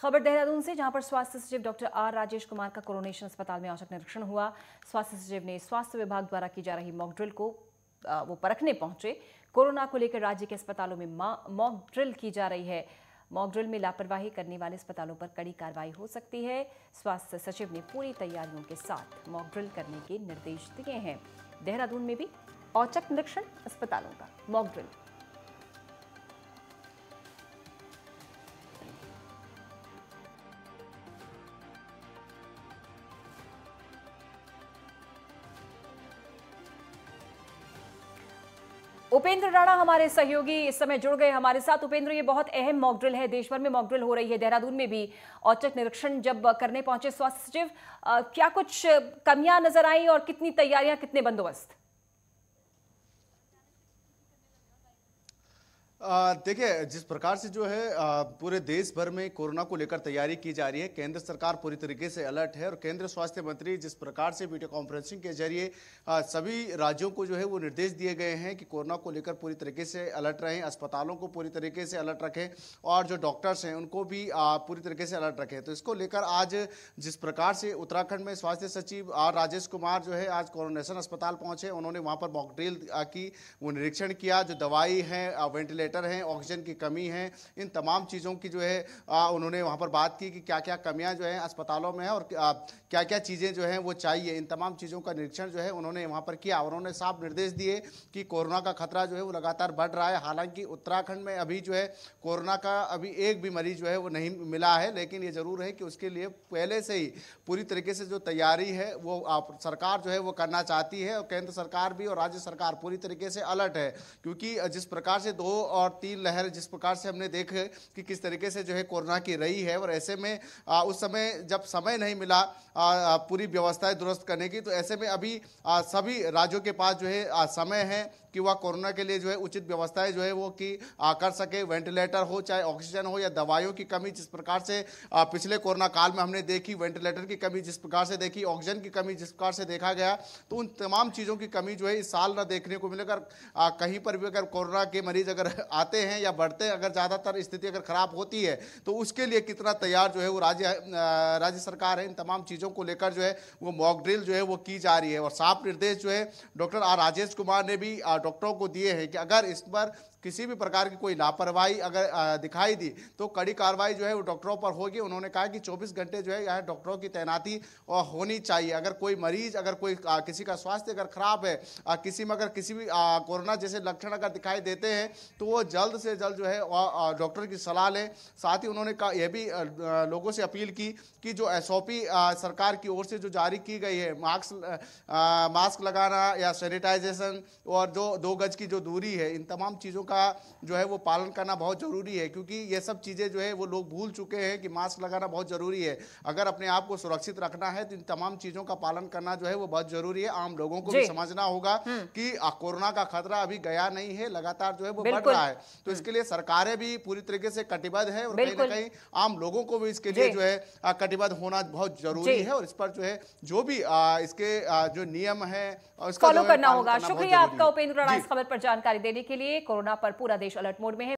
खबर देहरादून से जहां पर स्वास्थ्य सचिव डॉक्टर आर राजेश कुमार का कोरोनेशन अस्पताल में औचक निरीक्षण हुआ स्वास्थ्य सचिव ने स्वास्थ्य विभाग द्वारा की जा रही मॉक ड्रिल को वो परखने पहुंचे कोरोना को लेकर राज्य के अस्पतालों में मॉक ड्रिल की जा रही है मॉक ड्रिल में लापरवाही करने वाले अस्पतालों पर कड़ी कार्रवाई हो सकती है स्वास्थ्य सचिव ने पूरी तैयारियों के साथ मॉक ड्रिल करने के निर्देश दिए हैं देहरादून में भी औचक निरीक्षण अस्पतालों का मॉक ड्रिल उपेंद्र राणा हमारे सहयोगी इस समय जुड़ गए हमारे साथ उपेंद्र ये बहुत अहम मॉकड्रिल है देश भर में मॉकड्रिल हो रही है देहरादून में भी औचक निरीक्षण जब करने पहुंचे स्वास्थ्य सचिव क्या कुछ कमियां नजर आई और कितनी तैयारियां कितने बंदोबस्त देखिए जिस प्रकार से जो है आ, पूरे देश भर में कोरोना को लेकर तैयारी की जा रही है केंद्र सरकार पूरी तरीके से अलर्ट है और केंद्र स्वास्थ्य मंत्री जिस प्रकार से वीडियो कॉन्फ्रेंसिंग के जरिए सभी राज्यों को जो है वो निर्देश दिए गए हैं कि कोरोना को लेकर पूरी तरीके से अलर्ट रहें अस्पतालों को पूरी तरीके से अलर्ट रखें और जो डॉक्टर्स हैं उनको भी आ, पूरी तरीके से अलर्ट रखें तो इसको लेकर आज जिस प्रकार से उत्तराखंड में स्वास्थ्य सचिव आर राजेश कुमार जो है आज कोरोनेशन अस्पताल पहुँचे उन्होंने वहाँ पर मॉकड्रिल की वो निरीक्षण किया जो दवाई है वेंटिलेटर वेंटिलेटर हैं ऑक्सीजन की कमी है इन तमाम चीज़ों की जो है आ, उन्होंने वहाँ पर बात की कि क्या क्या कमियाँ जो हैं अस्पतालों में हैं और आ, क्या क्या चीज़ें जो हैं वो चाहिए इन तमाम चीज़ों का निरीक्षण जो है उन्होंने वहाँ पर किया उन्होंने साफ निर्देश दिए कि कोरोना का खतरा जो है वो लगातार बढ़ रहा है हालांकि उत्तराखंड में अभी जो है कोरोना का अभी एक भी मरीज जो है वो नहीं मिला है लेकिन ये ज़रूर है कि उसके लिए पहले से ही पूरी तरीके से जो तैयारी है वो आप सरकार जो है वो करना चाहती है और केंद्र सरकार भी और राज्य सरकार पूरी तरीके से अलर्ट है क्योंकि जिस प्रकार से दो और और तीन लहर जिस प्रकार से हमने देखे कि किस तरीके से जो है कोरोना की रही है और ऐसे में आ, उस समय जब समय नहीं मिला आ, पूरी व्यवस्थाएं दुरुस्त करने की तो ऐसे में अभी आ, सभी राज्यों के पास जो है आ, समय है कि वह कोरोना के लिए जो है उचित व्यवस्थाएं जो है वो कि कर सके वेंटिलेटर हो चाहे ऑक्सीजन हो या दवाइयों की कमी जिस प्रकार से पिछले कोरोना काल में हमने देखी वेंटिलेटर की कमी जिस प्रकार से देखी ऑक्सीजन की कमी जिस प्रकार से देखा गया तो उन तमाम चीज़ों की कमी जो है इस साल ना देखने को मिले अगर कहीं पर भी अगर कोरोना के मरीज अगर आते हैं या बढ़ते हैं अगर ज़्यादातर स्थिति अगर खराब होती है तो उसके लिए कितना तैयार जो है वो राज्य राज्य सरकार है इन तमाम चीज़ों को लेकर जो है वो मॉकड्रिल जो है वो की जा रही है और साफ निर्देश जो है डॉक्टर आर राजेश कुमार ने भी डॉक्टरों को दिए हैं कि अगर इस पर किसी भी प्रकार की कोई लापरवाही अगर दिखाई दी तो कड़ी कार्रवाई जो है वो डॉक्टरों पर होगी उन्होंने कहा कि 24 घंटे जो है यहाँ डॉक्टरों की तैनाती होनी चाहिए अगर कोई मरीज अगर कोई आ, किसी का स्वास्थ्य अगर खराब है आ, किसी में अगर किसी भी कोरोना जैसे लक्षण अगर दिखाई देते हैं तो वो वो जल्द से जल्द जो है डॉक्टर की सलाह लें साथ ही उन्होंने कहा यह भी लोगों से अपील की कि जो एस सरकार की ओर से जो जारी की गई है मास्क मास्क लगाना या सैनिटाइजेशन और जो दो गज की जो दूरी है इन तमाम चीज़ों का जो है वो पालन करना बहुत ज़रूरी है क्योंकि ये सब चीज़ें जो है वो लोग भूल चुके हैं कि मास्क लगाना बहुत ज़रूरी है अगर अपने आप को सुरक्षित रखना है तो इन तमाम चीज़ों का पालन करना जो है वो बहुत ज़रूरी है आम लोगों को भी समझना होगा हम्म। कि कोरोना का खतरा अभी गया नहीं है लगातार जो है वो बढ़ रहा है है तो इसके लिए सरकारें भी पूरी तरीके से कटिबद्ध है और कहीं ना कहीं आम लोगों को भी इसके लिए जो है कटिबद्ध होना बहुत जरूरी है और इस पर जो है जो भी इसके जो नियम है फॉलो करना होगा शुक्रिया आपका उपेंद्र राणा इस खबर पर जानकारी देने के लिए कोरोना पर पूरा देश अलर्ट मोड में है